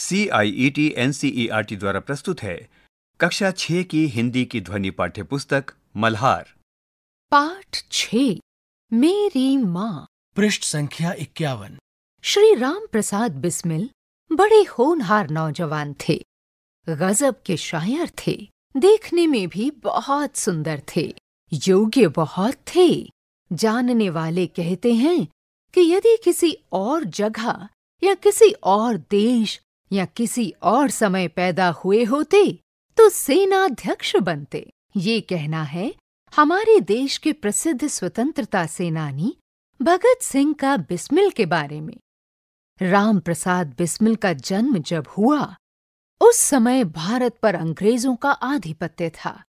C I E T N C E R T द्वारा प्रस्तुत है कक्षा छ की हिंदी की ध्वनि पाठ्य पुस्तक मल्हार पाठ छ मेरी माँ पृष्ठ संख्या इक्यावन श्री राम प्रसाद बिस्मिल बड़े होनहार नौजवान थे गजब के शायर थे देखने में भी बहुत सुंदर थे योग्य बहुत थे जानने वाले कहते हैं कि यदि किसी और जगह या किसी और देश या किसी और समय पैदा हुए होते तो सेनाध्यक्ष बनते ये कहना है हमारे देश के प्रसिद्ध स्वतंत्रता सेनानी भगत सिंह का बिस्मिल के बारे में राम प्रसाद बिस्मिल का जन्म जब हुआ उस समय भारत पर अंग्रेजों का आधिपत्य था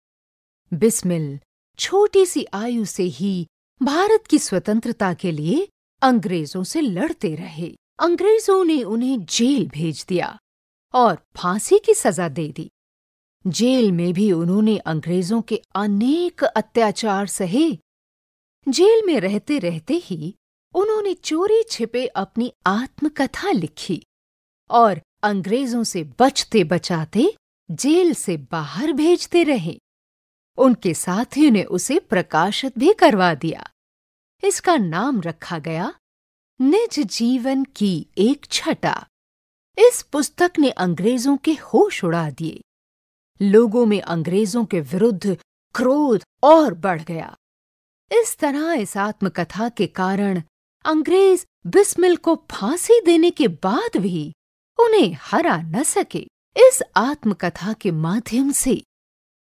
बिस्मिल छोटी सी आयु से ही भारत की स्वतंत्रता के लिए अंग्रेजों से लड़ते रहे अंग्रेजों ने उन्हें जेल भेज दिया और फांसी की सजा दे दी जेल में भी उन्होंने अंग्रेजों के अनेक अत्याचार सहे जेल में रहते रहते ही उन्होंने चोरी छिपे अपनी आत्मकथा लिखी और अंग्रेजों से बचते बचाते जेल से बाहर भेजते रहे उनके साथियों ने उसे प्रकाशित भी करवा दिया इसका नाम रखा गया निज जीवन की एक छटा इस पुस्तक ने अंग्रेजों के होश उड़ा दिए लोगों में अंग्रेजों के विरुद्ध क्रोध और बढ़ गया इस तरह इस आत्मकथा के कारण अंग्रेज बिस्मिल को फांसी देने के बाद भी उन्हें हरा न सके इस आत्मकथा के माध्यम से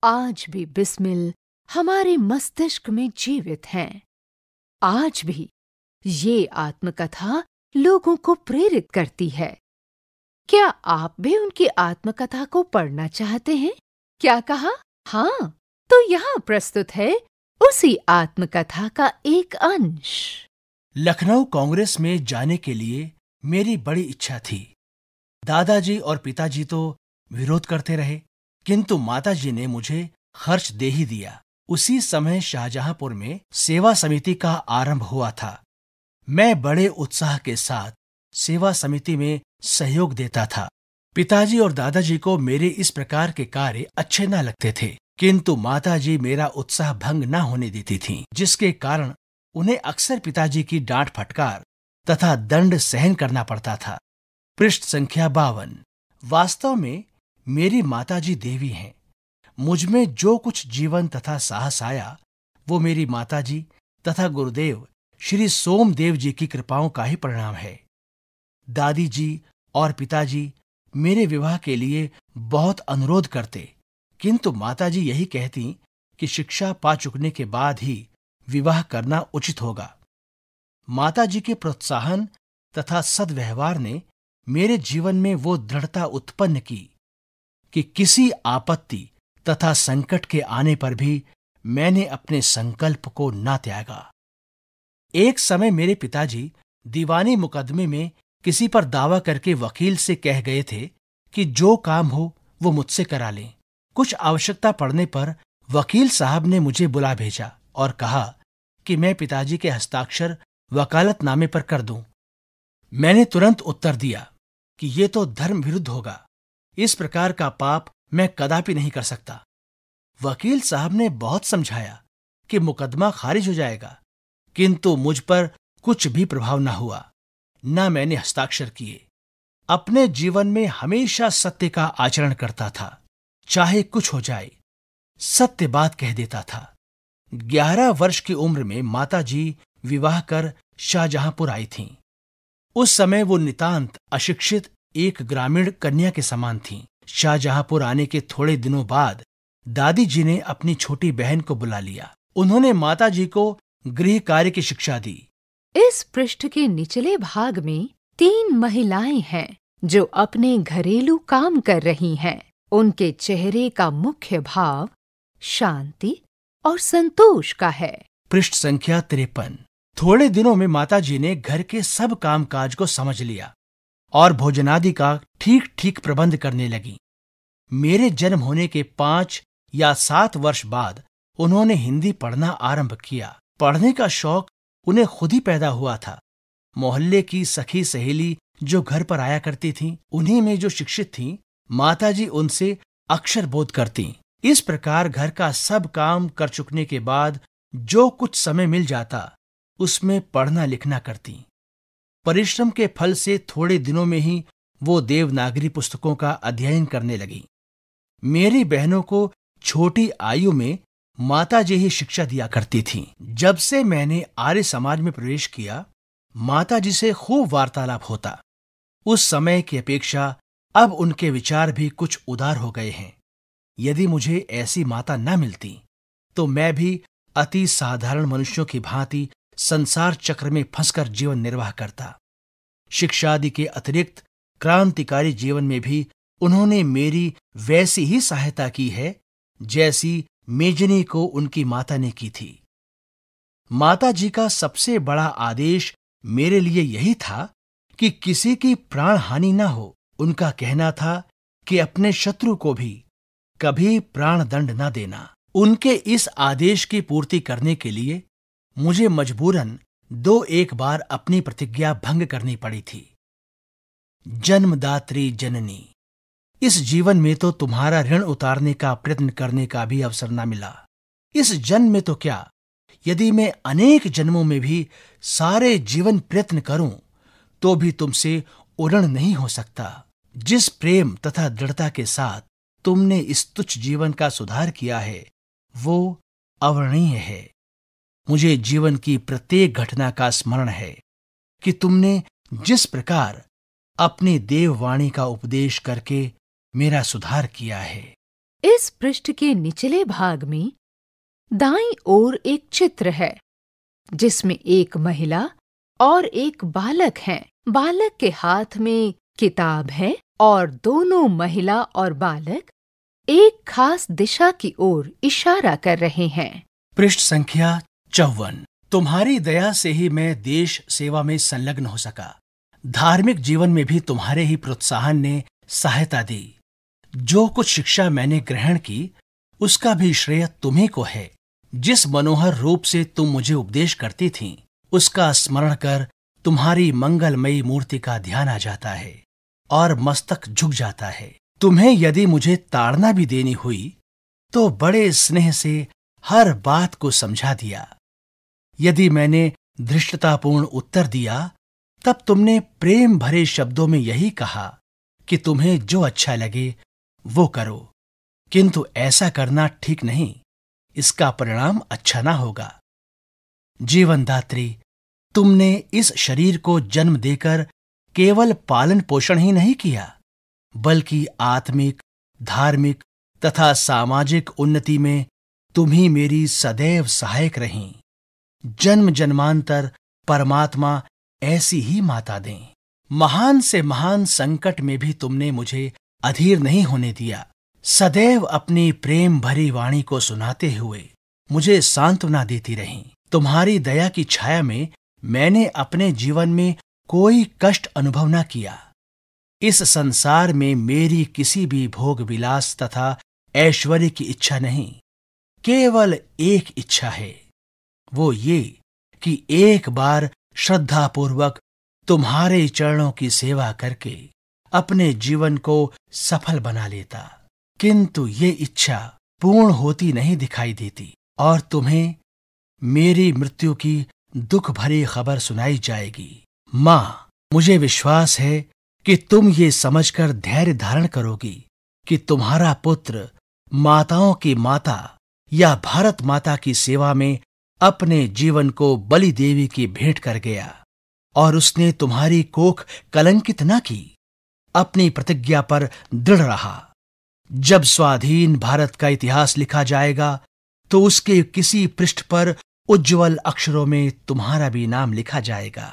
आज भी बिस्मिल हमारे मस्तिष्क में जीवित हैं आज भी ये आत्मकथा लोगों को प्रेरित करती है क्या आप भी उनकी आत्मकथा को पढ़ना चाहते हैं क्या कहा हाँ तो यहाँ प्रस्तुत है उसी आत्मकथा का एक अंश लखनऊ कांग्रेस में जाने के लिए मेरी बड़ी इच्छा थी दादाजी और पिताजी तो विरोध करते रहे किंतु माताजी ने मुझे खर्च दे ही दिया उसी समय शाहजहांपुर में सेवा समिति का आरंभ हुआ था मैं बड़े उत्साह के साथ सेवा समिति में सहयोग देता था पिताजी और दादाजी को मेरे इस प्रकार के कार्य अच्छे न लगते थे किंतु माताजी मेरा उत्साह भंग न होने देती थीं, जिसके कारण उन्हें अक्सर पिताजी की डांट फटकार तथा दंड सहन करना पड़ता था पृष्ठ संख्या बावन वास्तव में मेरी माताजी देवी हैं मुझमें जो कुछ जीवन तथा साहस आया वो मेरी माताजी तथा गुरुदेव श्री सोमदेव जी की कृपाओं का ही परिणाम है दादी जी और पिताजी मेरे विवाह के लिए बहुत अनुरोध करते किंतु माताजी यही कहती कि शिक्षा पा चुकने के बाद ही विवाह करना उचित होगा माताजी के प्रोत्साहन तथा सदव्यवहार ने मेरे जीवन में वो दृढ़ता उत्पन्न की कि किसी आपत्ति तथा संकट के आने पर भी मैंने अपने संकल्प को ना त्यागा एक समय मेरे पिताजी दीवानी मुकदमे में किसी पर दावा करके वकील से कह गए थे कि जो काम हो वो मुझसे करा लें कुछ आवश्यकता पड़ने पर वकील साहब ने मुझे बुला भेजा और कहा कि मैं पिताजी के हस्ताक्षर वकालतनामे पर कर दूं मैंने तुरंत उत्तर दिया कि ये तो धर्म विरुद्ध होगा इस प्रकार का पाप मैं कदापि नहीं कर सकता वकील साहब ने बहुत समझाया कि मुकदमा खारिज हो जाएगा किंतु मुझ पर कुछ भी प्रभाव न हुआ न मैंने हस्ताक्षर किए अपने जीवन में हमेशा सत्य का आचरण करता था चाहे कुछ हो जाए सत्य बात कह देता था ग्यारह वर्ष की उम्र में माता जी विवाह कर शाहजहांपुर आई थीं। उस समय वो नितांत अशिक्षित एक ग्रामीण कन्या के समान थीं। शाहजहांपुर आने के थोड़े दिनों बाद दादी जी ने अपनी छोटी बहन को बुला लिया उन्होंने माता जी को गृह कार्य की शिक्षा दी इस पृष्ठ के निचले भाग में तीन महिलाएं हैं जो अपने घरेलू काम कर रही हैं उनके चेहरे का मुख्य भाव शांति और संतोष का है पृष्ठ संख्या तिरपन थोड़े दिनों में माताजी ने घर के सब कामकाज को समझ लिया और भोजनादि का ठीक ठीक प्रबंध करने लगी मेरे जन्म होने के पांच या सात वर्ष बाद उन्होंने हिंदी पढ़ना आरंभ किया पढ़ने का शौक उन्हें खुद ही पैदा हुआ था मोहल्ले की सखी सहेली जो घर पर आया करती थीं, उन्हीं में जो शिक्षित थीं, माताजी उनसे अक्षर बोध करती इस प्रकार घर का सब काम कर चुकने के बाद जो कुछ समय मिल जाता उसमें पढ़ना लिखना करती परिश्रम के फल से थोड़े दिनों में ही वो देवनागरी पुस्तकों का अध्ययन करने लगी मेरी बहनों को छोटी आयु में माता जी ही शिक्षा दिया करती थीं। जब से मैंने आर्य समाज में प्रवेश किया माता जी से खूब वार्तालाप होता उस समय की अपेक्षा अब उनके विचार भी कुछ उदार हो गए हैं यदि मुझे ऐसी माता न मिलती तो मैं भी अति साधारण मनुष्यों की भांति संसार चक्र में फंसकर जीवन निर्वाह करता शिक्षा आदि के अतिरिक्त क्रांतिकारी जीवन में भी उन्होंने मेरी वैसी ही सहायता की है जैसी मेजनी को उनकी माता ने की थी माता जी का सबसे बड़ा आदेश मेरे लिए यही था कि किसी की प्राण हानि ना हो उनका कहना था कि अपने शत्रु को भी कभी प्राण दंड ना देना उनके इस आदेश की पूर्ति करने के लिए मुझे मजबूरन दो एक बार अपनी प्रतिज्ञा भंग करनी पड़ी थी जन्मदात्री जननी इस जीवन में तो तुम्हारा ऋण उतारने का प्रयत्न करने का भी अवसर न मिला इस जन्म में तो क्या यदि मैं अनेक जन्मों में भी सारे जीवन प्रयत्न करूं तो भी तुमसे उड़न नहीं हो सकता जिस प्रेम तथा दृढ़ता के साथ तुमने इस तुच्छ जीवन का सुधार किया है वो अवर्णीय है मुझे जीवन की प्रत्येक घटना का स्मरण है कि तुमने जिस प्रकार अपनी देववाणी का उपदेश करके मेरा सुधार किया है इस पृष्ठ के निचले भाग में दाई ओर एक चित्र है जिसमें एक महिला और एक बालक है बालक के हाथ में किताब है और दोनों महिला और बालक एक खास दिशा की ओर इशारा कर रहे हैं पृष्ठ संख्या चौवन तुम्हारी दया से ही मैं देश सेवा में संलग्न हो सका धार्मिक जीवन में भी तुम्हारे ही प्रोत्साहन ने सहायता दी जो कुछ शिक्षा मैंने ग्रहण की उसका भी श्रेय तुम्हें को है जिस मनोहर रूप से तुम मुझे उपदेश करती थीं, उसका स्मरण कर तुम्हारी मंगलमयी मूर्ति का ध्यान आ जाता है और मस्तक झुक जाता है तुम्हें यदि मुझे ताड़ना भी देनी हुई तो बड़े स्नेह से हर बात को समझा दिया यदि मैंने धृष्टतापूर्ण उत्तर दिया तब तुमने प्रेम भरे शब्दों में यही कहा कि तुम्हें जो अच्छा लगे वो करो किंतु ऐसा करना ठीक नहीं इसका परिणाम अच्छा ना होगा जीवनदात्री तुमने इस शरीर को जन्म देकर केवल पालन पोषण ही नहीं किया बल्कि आत्मिक धार्मिक तथा सामाजिक उन्नति में तुम ही मेरी सदैव सहायक रहीं जन्म जन्मांतर परमात्मा ऐसी ही माता दें महान से महान संकट में भी तुमने मुझे अधीर नहीं होने दिया सदैव अपनी प्रेम भरी वाणी को सुनाते हुए मुझे सांत्वना देती रहीं तुम्हारी दया की छाया में मैंने अपने जीवन में कोई कष्ट अनुभव न किया इस संसार में मेरी किसी भी भोग विलास तथा ऐश्वर्य की इच्छा नहीं केवल एक इच्छा है वो ये कि एक बार श्रद्धापूर्वक तुम्हारे चरणों की सेवा करके अपने जीवन को सफल बना लेता किंतु ये इच्छा पूर्ण होती नहीं दिखाई देती और तुम्हें मेरी मृत्यु की दुख भरी खबर सुनाई जाएगी मां मुझे विश्वास है कि तुम ये समझकर धैर्य धारण करोगी कि तुम्हारा पुत्र माताओं की माता या भारत माता की सेवा में अपने जीवन को बलि देवी की भेंट कर गया और उसने तुम्हारी कोख कलंकित न की अपनी प्रतिज्ञा पर दृढ़ रहा जब स्वाधीन भारत का इतिहास लिखा जाएगा तो उसके किसी पृष्ठ पर उज्जवल अक्षरों में तुम्हारा भी नाम लिखा जाएगा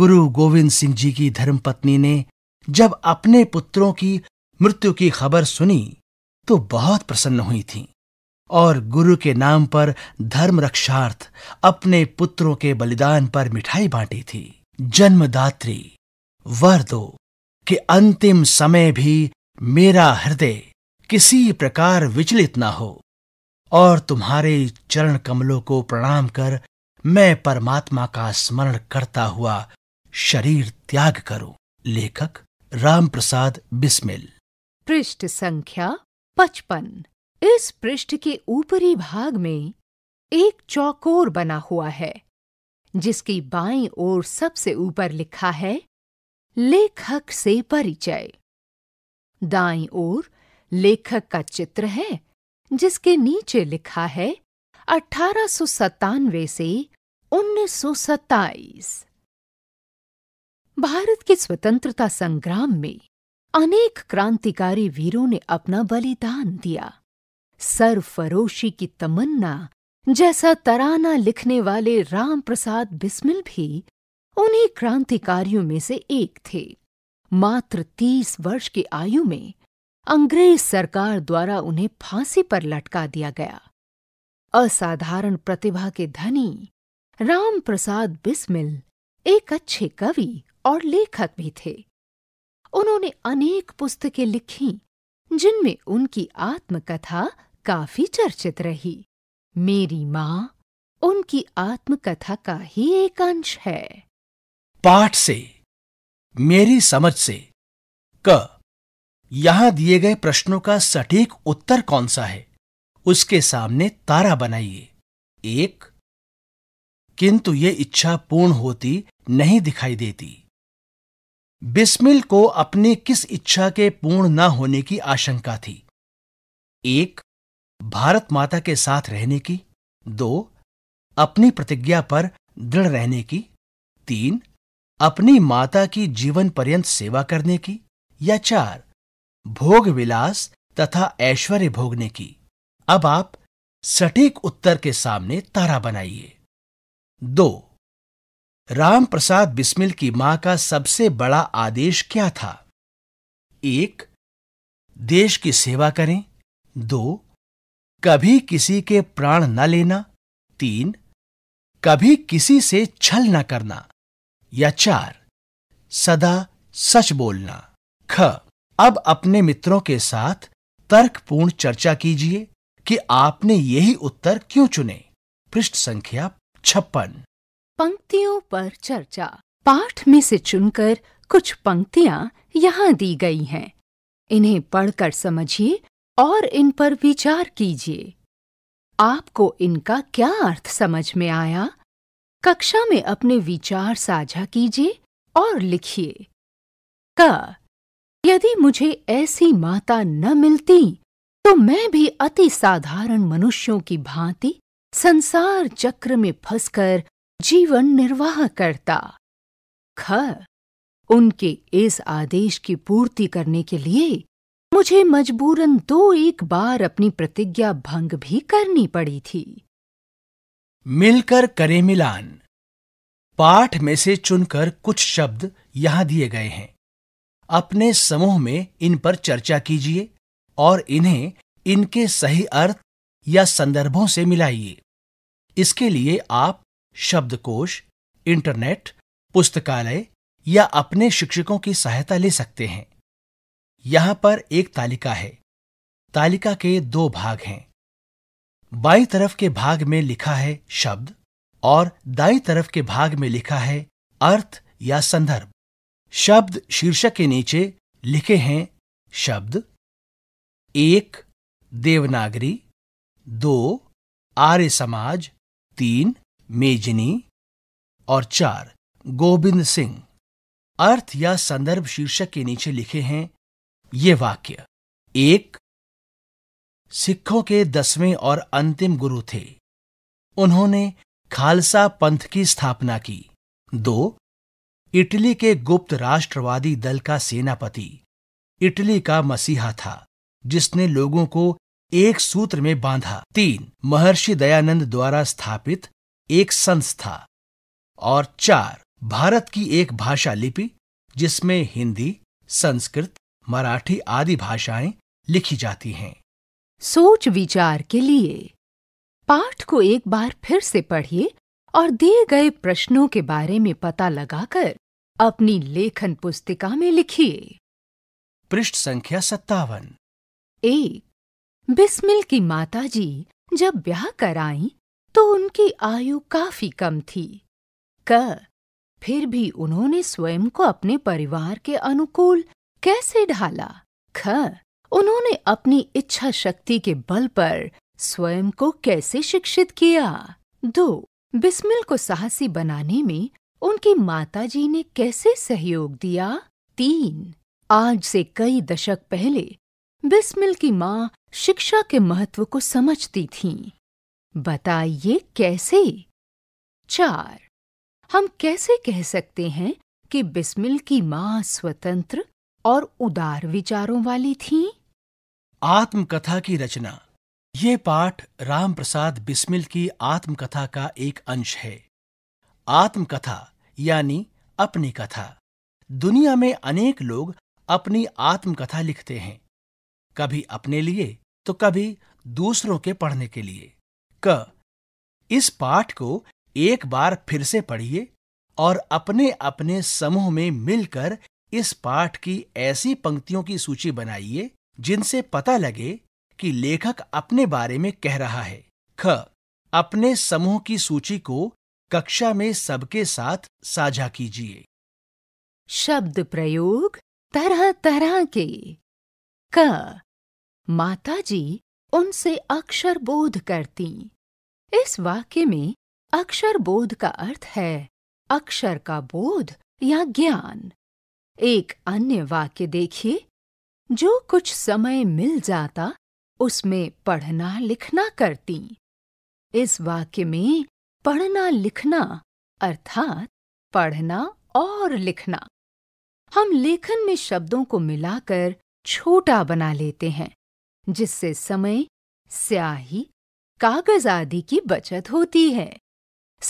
गुरु गोविंद सिंह जी की धर्मपत्नी ने जब अपने पुत्रों की मृत्यु की खबर सुनी तो बहुत प्रसन्न हुई थी और गुरु के नाम पर धर्म रक्षार्थ अपने पुत्रों के बलिदान पर मिठाई बांटी थी जन्मदात्री वर दो कि अंतिम समय भी मेरा हृदय किसी प्रकार विचलित ना हो और तुम्हारे चरण कमलों को प्रणाम कर मैं परमात्मा का स्मरण करता हुआ शरीर त्याग करूं लेखक राम प्रसाद बिस्मिल पृष्ठ संख्या पचपन इस पृष्ठ के ऊपरी भाग में एक चौकोर बना हुआ है जिसकी बाईं ओर सबसे ऊपर लिखा है लेखक से परिचय दाई ओर लेखक का चित्र है जिसके नीचे लिखा है अठारह से उन्नीस भारत के स्वतंत्रता संग्राम में अनेक क्रांतिकारी वीरों ने अपना बलिदान दिया सरफरोशी की तमन्ना जैसा तराना लिखने वाले रामप्रसाद बिस्मिल भी उन्हीं क्रांतिकारियों में से एक थे मात्र तीस वर्ष की आयु में अंग्रेज सरकार द्वारा उन्हें फांसी पर लटका दिया गया असाधारण प्रतिभा के धनी राम प्रसाद बिस्मिल एक अच्छे कवि और लेखक भी थे उन्होंने अनेक पुस्तकें लिखी जिनमें उनकी आत्मकथा काफी चर्चित रही मेरी माँ उनकी आत्मकथा का ही एक अंश है पाठ से मेरी समझ से क यहां दिए गए प्रश्नों का सटीक उत्तर कौन सा है उसके सामने तारा बनाइए एक किंतु ये इच्छा पूर्ण होती नहीं दिखाई देती बिस्मिल को अपनी किस इच्छा के पूर्ण ना होने की आशंका थी एक भारत माता के साथ रहने की दो अपनी प्रतिज्ञा पर दृढ़ रहने की तीन अपनी माता की जीवन पर्यंत सेवा करने की या चार भोग विलास तथा ऐश्वर्य भोगने की अब आप सटीक उत्तर के सामने तारा बनाइए दो राम प्रसाद बिस्मिल की मां का सबसे बड़ा आदेश क्या था एक देश की सेवा करें दो कभी किसी के प्राण न लेना तीन कभी किसी से छल न करना या चार सदा सच बोलना ख अब अपने मित्रों के साथ तर्कपूर्ण चर्चा कीजिए कि आपने यही उत्तर क्यों चुने पृष्ठ संख्या छप्पन पंक्तियों पर चर्चा पाठ में से चुनकर कुछ पंक्तियां यहाँ दी गई हैं इन्हें पढ़कर समझिए और इन पर विचार कीजिए आपको इनका क्या अर्थ समझ में आया कक्षा में अपने विचार साझा कीजिए और लिखिए क यदि मुझे ऐसी माता न मिलती तो मैं भी अति साधारण मनुष्यों की भांति संसार चक्र में फंसकर जीवन निर्वाह करता ख उनके इस आदेश की पूर्ति करने के लिए मुझे मजबूरन दो एक बार अपनी प्रतिज्ञा भंग भी करनी पड़ी थी मिलकर करें मिलान पाठ में से चुनकर कुछ शब्द यहां दिए गए हैं अपने समूह में इन पर चर्चा कीजिए और इन्हें इनके सही अर्थ या संदर्भों से मिलाइए इसके लिए आप शब्दकोश इंटरनेट पुस्तकालय या अपने शिक्षकों की सहायता ले सकते हैं यहां पर एक तालिका है तालिका के दो भाग हैं बाई तरफ के भाग में लिखा है शब्द और दाई तरफ के भाग में लिखा है अर्थ या संदर्भ शब्द शीर्षक के नीचे लिखे हैं शब्द एक देवनागरी दो आर्य समाज तीन मेजनी और चार गोविंद सिंह अर्थ या संदर्भ शीर्षक के नीचे लिखे हैं ये वाक्य एक सिखों के दसवें और अंतिम गुरु थे उन्होंने खालसा पंथ की स्थापना की दो इटली के गुप्त राष्ट्रवादी दल का सेनापति इटली का मसीहा था जिसने लोगों को एक सूत्र में बांधा तीन महर्षि दयानंद द्वारा स्थापित एक संस्था और चार भारत की एक भाषा लिपि जिसमें हिंदी संस्कृत मराठी आदि भाषाएं लिखी जाती हैं सोच विचार के लिए पाठ को एक बार फिर से पढ़िए और दिए गए प्रश्नों के बारे में पता लगाकर अपनी लेखन पुस्तिका में लिखिए पृष्ठ संख्या सत्तावन एक बिस्मिल की माताजी जब ब्याह कर आई तो उनकी आयु काफी कम थी क फिर भी उन्होंने स्वयं को अपने परिवार के अनुकूल कैसे ढाला ख उन्होंने अपनी इच्छा शक्ति के बल पर स्वयं को कैसे शिक्षित किया दो बिस्मिल को साहसी बनाने में उनकी माताजी ने कैसे सहयोग दिया तीन आज से कई दशक पहले बिस्मिल की माँ शिक्षा के महत्व को समझती थी बताइए कैसे चार हम कैसे कह सकते हैं कि बिस्मिल की माँ स्वतंत्र और उदार विचारों वाली थीं? आत्मकथा की रचना ये पाठ राम प्रसाद बिस्मिल की आत्मकथा का एक अंश है आत्मकथा यानी अपनी कथा दुनिया में अनेक लोग अपनी आत्मकथा लिखते हैं कभी अपने लिए तो कभी दूसरों के पढ़ने के लिए क इस पाठ को एक बार फिर से पढ़िए और अपने अपने समूह में मिलकर इस पाठ की ऐसी पंक्तियों की सूची बनाइए जिनसे पता लगे कि लेखक अपने बारे में कह रहा है ख अपने समूह की सूची को कक्षा में सबके साथ साझा कीजिए शब्द प्रयोग तरह तरह के क माताजी उनसे अक्षर बोध करती इस वाक्य में अक्षर बोध का अर्थ है अक्षर का बोध या ज्ञान एक अन्य वाक्य देखिए जो कुछ समय मिल जाता उसमें पढ़ना लिखना करती इस वाक्य में पढ़ना लिखना अर्थात पढ़ना और लिखना हम लेखन में शब्दों को मिलाकर छोटा बना लेते हैं जिससे समय स्याही कागज आदि की बचत होती है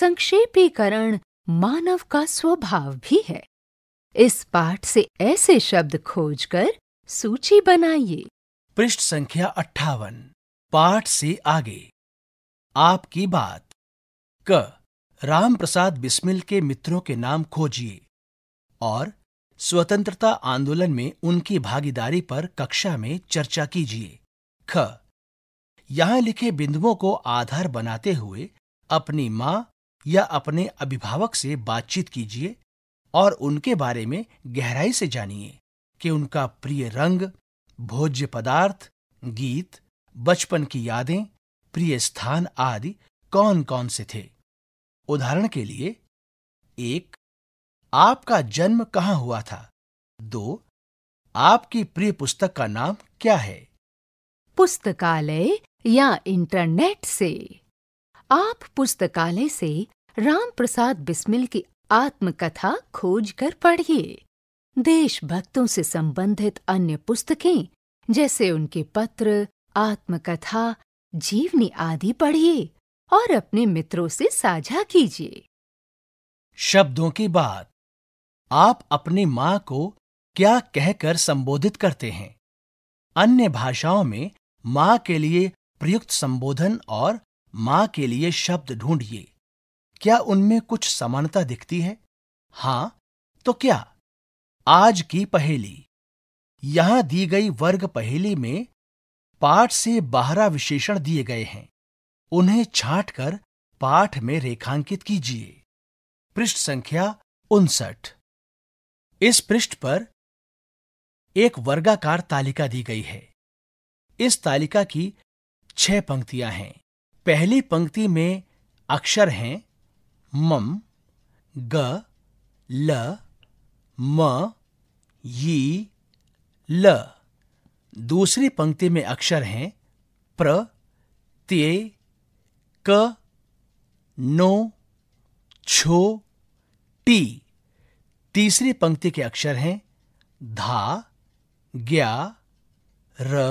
संक्षेपीकरण मानव का स्वभाव भी है इस पाठ से ऐसे शब्द खोजकर सूची बनाइए पृष्ठ संख्या अट्ठावन पाठ से आगे आपकी बात क राम प्रसाद बिस्मिल के मित्रों के नाम खोजिए और स्वतंत्रता आंदोलन में उनकी भागीदारी पर कक्षा में चर्चा कीजिए ख यहाँ लिखे बिंदुओं को आधार बनाते हुए अपनी माँ या अपने अभिभावक से बातचीत कीजिए और उनके बारे में गहराई से जानिए कि उनका प्रिय रंग भोज्य पदार्थ गीत बचपन की यादें प्रिय स्थान आदि कौन कौन से थे उदाहरण के लिए एक आपका जन्म कहाँ हुआ था दो आपकी प्रिय पुस्तक का नाम क्या है पुस्तकालय या इंटरनेट से आप पुस्तकालय से राम प्रसाद बिस्मिल की आत्मकथा खोज कर पढ़िए देशभक्तों से संबंधित अन्य पुस्तकें जैसे उनके पत्र आत्मकथा जीवनी आदि पढ़िए और अपने मित्रों से साझा कीजिए शब्दों की बात आप अपनी माँ को क्या कहकर संबोधित करते हैं अन्य भाषाओं में माँ के लिए प्रयुक्त संबोधन और माँ के लिए शब्द ढूंढिए क्या उनमें कुछ समानता दिखती है हाँ तो क्या आज की पहेली यहां दी गई वर्ग पहेली में पाठ से बारह विशेषण दिए गए हैं उन्हें छांटकर पाठ में रेखांकित कीजिए पृष्ठ संख्या उनसठ इस पृष्ठ पर एक वर्गाकार तालिका दी गई है इस तालिका की छह पंक्तियां हैं पहली पंक्ति में अक्षर हैं मम ग ल म यी ल दूसरी पंक्ति में अक्षर हैं प्र ते क नो छो टी तीसरी पंक्ति के अक्षर हैं धा ग्या र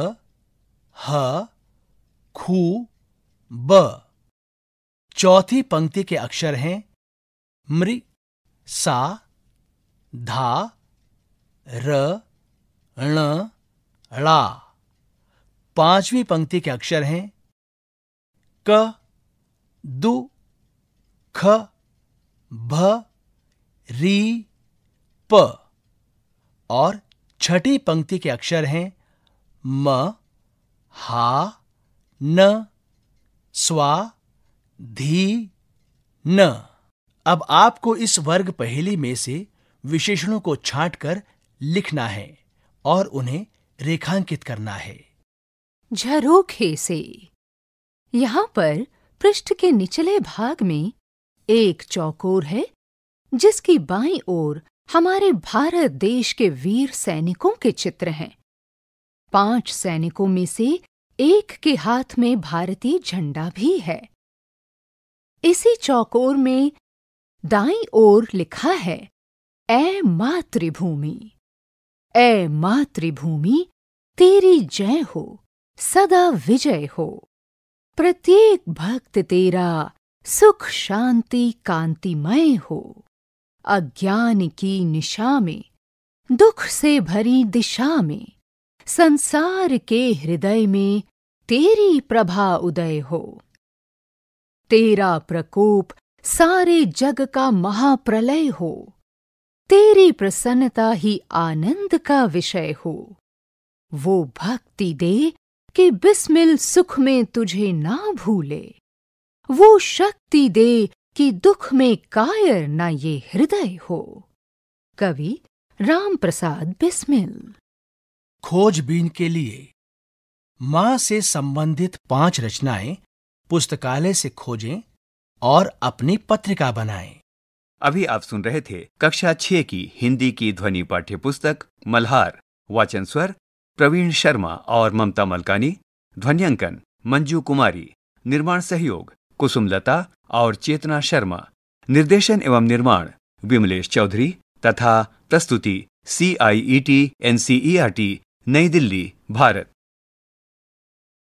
ह खू ब चौथी पंक्ति के अक्षर हैं मृ सा धा र ण ड़ा पांचवी पंक्ति के अक्षर हैं क दु ख भ री प और छठी पंक्ति के अक्षर हैं म हा न स्वा धी न अब आपको इस वर्ग पहेली में से विशेषणों को छांटकर लिखना है और उन्हें रेखांकित करना है झरोखे से यहाँ पर पृष्ठ के निचले भाग में एक चौकोर है जिसकी बाई ओर हमारे भारत देश के वीर सैनिकों के चित्र हैं पांच सैनिकों में से एक के हाथ में भारतीय झंडा भी है इसी चौकोर में दाई ओर लिखा है ए मातृभूमि ए मातृभूमि तेरी जय हो सदा विजय हो प्रत्येक भक्त तेरा सुख शांति कांतिमय हो अज्ञान की निशा में दुख से भरी दिशा में संसार के हृदय में तेरी प्रभा उदय हो तेरा प्रकोप सारे जग का महाप्रलय हो तेरी प्रसन्नता ही आनंद का विषय हो वो भक्ति दे कि बिस्मिल सुख में तुझे ना भूले वो शक्ति दे कि दुख में कायर ना ये हृदय हो कवि राम प्रसाद बिस्मिल खोजबीन के लिए माँ से संबंधित पांच रचनाएं पुस्तकालय से खोजें और अपनी पत्रिका बनाएं अभी आप सुन रहे थे कक्षा छह की हिंदी की ध्वनि पाठ्य पुस्तक मल्हार वाचन स्वर प्रवीण शर्मा और ममता मलकानी ध्वनियांकन मंजू कुमारी निर्माण सहयोग कुसुमलता और चेतना शर्मा निर्देशन एवं निर्माण विमलेश चौधरी तथा प्रस्तुति C I E T N C E R T New Delhi Bharat